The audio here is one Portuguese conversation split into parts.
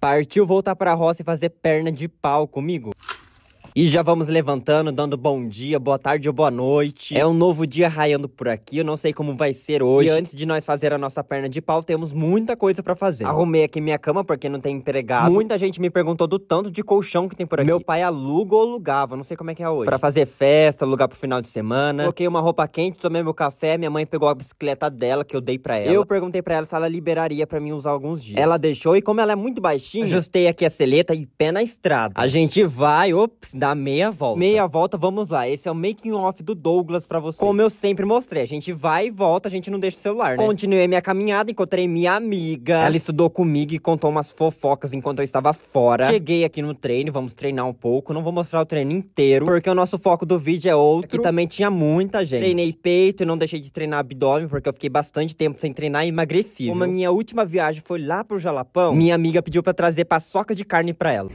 Partiu voltar pra roça e fazer perna de pau comigo? E já vamos levantando, dando bom dia, boa tarde ou boa noite. É um novo dia raiando por aqui, eu não sei como vai ser hoje. E antes de nós fazer a nossa perna de pau, temos muita coisa para fazer. Arrumei aqui minha cama porque não tem empregado. Muita gente me perguntou do tanto de colchão que tem por aqui. Meu pai aluga ou alugava, não sei como é que é hoje. Para fazer festa, alugar pro final de semana. Coloquei uma roupa quente, tomei meu café, minha mãe pegou a bicicleta dela que eu dei para ela. Eu perguntei para ela se ela liberaria para mim usar alguns dias. Ela deixou e como ela é muito baixinha, ajustei aqui a seleta e pé na estrada. A gente vai, ops, dá dar meia volta. Meia volta, vamos lá. Esse é o making off do Douglas para você. Como eu sempre mostrei, a gente vai e volta, a gente não deixa o celular, né? Continuei minha caminhada, encontrei minha amiga. Ela estudou comigo e contou umas fofocas enquanto eu estava fora. Cheguei aqui no treino, vamos treinar um pouco. Não vou mostrar o treino inteiro, porque o nosso foco do vídeo é outro. Aqui também tinha muita gente. Treinei peito e não deixei de treinar abdômen, porque eu fiquei bastante tempo sem treinar e emagreci. Como a minha última viagem foi lá pro Jalapão, minha amiga pediu para trazer paçoca de carne para ela.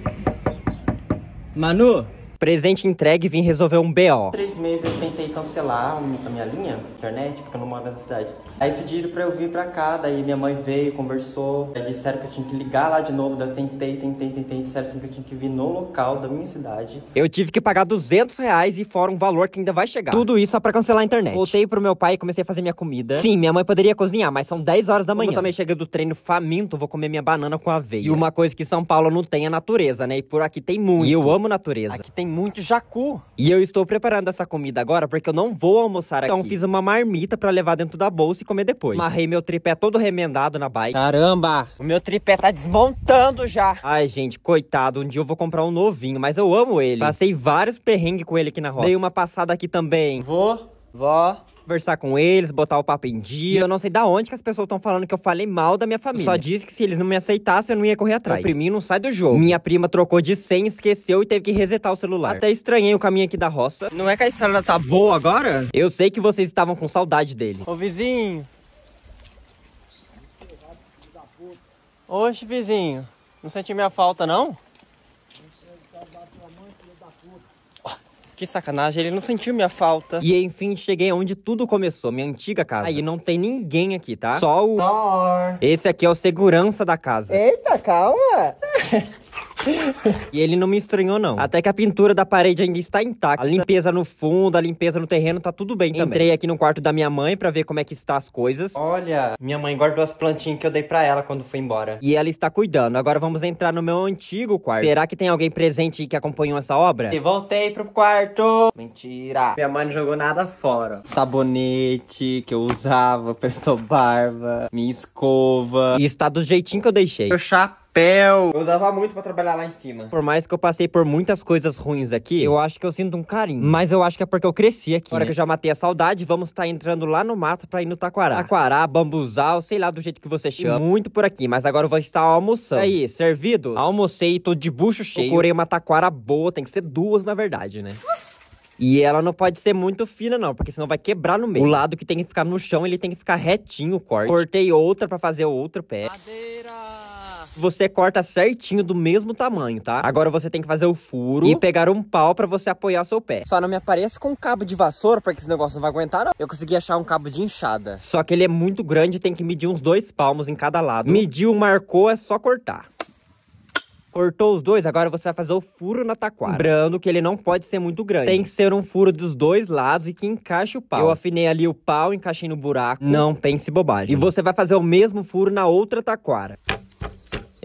Manu, Presente entregue vim resolver um BO. Três meses eu tentei cancelar a minha linha internet, porque eu não moro nessa cidade. Aí pediram pra eu vir pra cá, daí minha mãe veio, conversou. Aí disseram que eu tinha que ligar lá de novo, daí eu tentei, tentei, tentei. Disseram assim que eu tinha que vir no local da minha cidade. Eu tive que pagar 200 reais e fora um valor que ainda vai chegar. Tudo isso só pra cancelar a internet. Voltei pro meu pai e comecei a fazer minha comida. Sim, minha mãe poderia cozinhar, mas são 10 horas da manhã. Como eu também cheguei do treino faminto, vou comer minha banana com aveia. E uma coisa que São Paulo não tem é natureza, né? E por aqui tem muito. E eu amo natureza. Aqui tem muito jacu. E eu estou preparando essa comida agora porque eu não vou almoçar então, aqui. Então fiz uma marmita para levar dentro da bolsa e comer depois. Marrei meu tripé todo remendado na bike. Caramba! O meu tripé tá desmontando já. Ai, gente, coitado. Um dia eu vou comprar um novinho, mas eu amo ele. Passei vários perrengues com ele aqui na roça. Dei uma passada aqui também. Vou, vó, conversar com eles, botar o papo em dia. Eu não sei da onde que as pessoas estão falando que eu falei mal da minha família. só disse que se eles não me aceitassem, eu não ia correr atrás. O priminho não sai do jogo. Minha prima trocou de senha, esqueceu e teve que resetar o celular. Até estranhei o caminho aqui da roça. Não é que a estrada tá boa agora? Eu sei que vocês estavam com saudade dele. Ô, vizinho. Oxe, vizinho. Não senti minha falta, não? Que sacanagem, ele não sentiu minha falta. E enfim, cheguei onde tudo começou, minha antiga casa. Aí não tem ninguém aqui, tá? Só o. Thor. Esse aqui é o segurança da casa. Eita, calma! e ele não me estranhou, não. Até que a pintura da parede ainda está intacta. A limpeza no fundo, a limpeza no terreno, tá tudo bem também. Entrei aqui no quarto da minha mãe para ver como é que está as coisas. Olha, minha mãe guardou as plantinhas que eu dei para ela quando foi embora. E ela está cuidando. Agora vamos entrar no meu antigo quarto. Será que tem alguém presente que acompanhou essa obra? E voltei pro quarto. Mentira. Minha mãe não jogou nada fora. Sabonete que eu usava, presto barba, minha escova. E está do jeitinho que eu deixei. Eu chapo papel. Eu usava muito para trabalhar lá em cima. Por mais que eu passei por muitas coisas ruins aqui, eu acho que eu sinto um carinho. Mas eu acho que é porque eu cresci aqui. Agora né? que eu já matei a saudade, vamos estar tá entrando lá no mato para ir no Taquará. Taquará, bambuzal, sei lá do jeito que você chama. muito por aqui, mas agora eu vou estar almoçando. Aí, servidos? Almocei, tô de bucho cheio. Procurei uma taquara boa, tem que ser duas na verdade, né? E ela não pode ser muito fina, não, porque senão vai quebrar no meio. O lado que tem que ficar no chão, ele tem que ficar retinho o corte. Cortei outra para fazer outro pé. Adeus você corta certinho do mesmo tamanho, tá? Agora você tem que fazer o furo e pegar um pau para você apoiar o seu pé. Só não me apareça com um cabo de vassoura, porque esse negócio não vai aguentar, não. Eu consegui achar um cabo de enxada. Só que ele é muito grande, tem que medir uns dois palmos em cada lado. Mediu, marcou, é só cortar. Cortou os dois, agora você vai fazer o furo na taquara. Lembrando que ele não pode ser muito grande. Tem que ser um furo dos dois lados e que encaixe o pau. Eu afinei ali o pau, encaixei no buraco. Não pense bobagem. E você vai fazer o mesmo furo na outra taquara.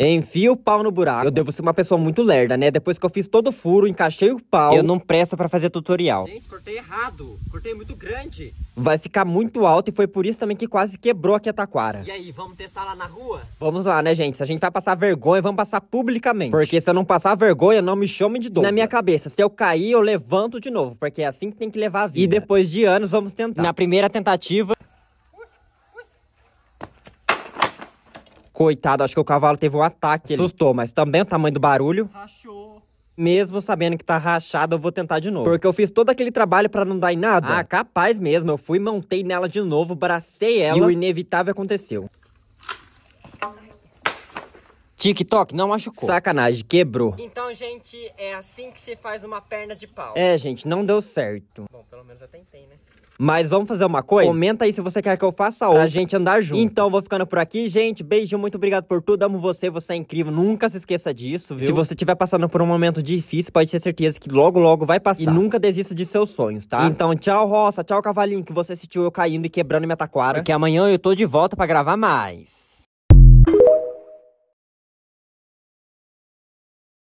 Enfia o pau no buraco. Eu devo ser uma pessoa muito lerda, né? Depois que eu fiz todo o furo, encaixei o pau. Eu não presto para fazer tutorial. Gente, cortei errado. Cortei muito grande. Vai ficar muito alto e foi por isso também que quase quebrou aqui a taquara. E aí, vamos testar lá na rua? Vamos lá, né, gente? Se a gente vai passar vergonha, vamos passar publicamente. Porque se eu não passar vergonha, não me chame de doido. Na minha cabeça, se eu cair, eu levanto de novo. Porque é assim que tem que levar a vida. E depois de anos, vamos tentar. Na primeira tentativa... Coitado, acho que o cavalo teve um ataque. Ele assustou, mas também o tamanho do barulho. Rachou. Mesmo sabendo que tá rachado, eu vou tentar de novo. Porque eu fiz todo aquele trabalho para não dar em nada. Ah, capaz mesmo. Eu fui, montei nela de novo, bracei ela. E o inevitável aconteceu. TikTok não machucou. Sacanagem, quebrou. Então, gente, é assim que se faz uma perna de pau. É, gente, não deu certo. Bom, pelo menos eu tentei, né? Mas vamos fazer uma coisa? Comenta aí se você quer que eu faça outra. Pra gente andar junto. Então, vou ficando por aqui, gente. Beijo, muito obrigado por tudo. Amo você, você é incrível. Nunca se esqueça disso, viu? Se você estiver passando por um momento difícil, pode ter certeza que logo, logo vai passar. E nunca desista de seus sonhos, tá? Então, tchau, Roça. Tchau, Cavalinho, que você assistiu eu caindo e quebrando minha taquara. Porque amanhã eu tô de volta para gravar mais.